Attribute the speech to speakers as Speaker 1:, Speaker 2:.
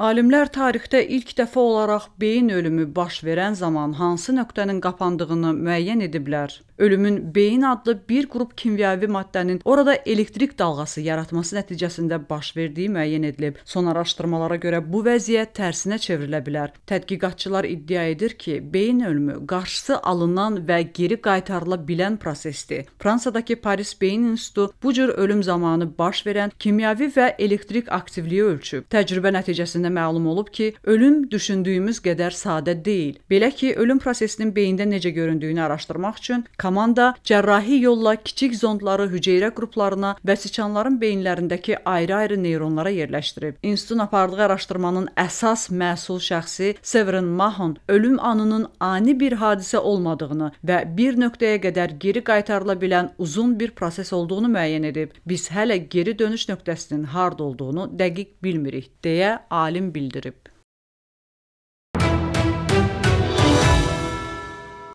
Speaker 1: Alimlər tarixdə ilk dəfə olaraq beyin ölümü baş verən zaman hansı nöqtənin qapandığını müəyyən ediblər. Ölümün beyin adlı bir qrup kimyəvi maddənin orada elektrik dalğası yaratması nəticəsində baş verdiyi müəyyən edilib. Son araşdırmalara görə bu vəziyyət tərsinə çevrilə bilər. Tədqiqatçılar iddia edir ki, beyin ölümü qarşısı alınan və geri qaytarıla bilən prosesdir. Fransadakı Paris Beyin İnstitutu bu cür ölüm zamanı baş verən kimyəvi və elektrik aktivliyi ölçüb. Təcrübə nəticəsində prosesində məlum olub ki, ölüm düşündüyümüz qədər sadə deyil. Belə ki, ölüm prosesinin beyində necə göründüyünü araşdırmaq üçün komanda cərrahi yolla kiçik zondları hüceyrə qruplarına və siçanların beyinlərindəki ayrı-ayrı neyronlara yerləşdirib. İnstitutun apardığı araşdırmanın əsas məsul şəxsi Severin Mahon ölüm anının ani bir hadisə olmadığını və bir nöqtəyə qədər geri qaytarıla bilən uzun bir proses olduğunu müəyyən edib. Biz hələ geri dönüş nöqtəsinin harda olduğunu dəqiq bilmirik deyə ali talim bildirip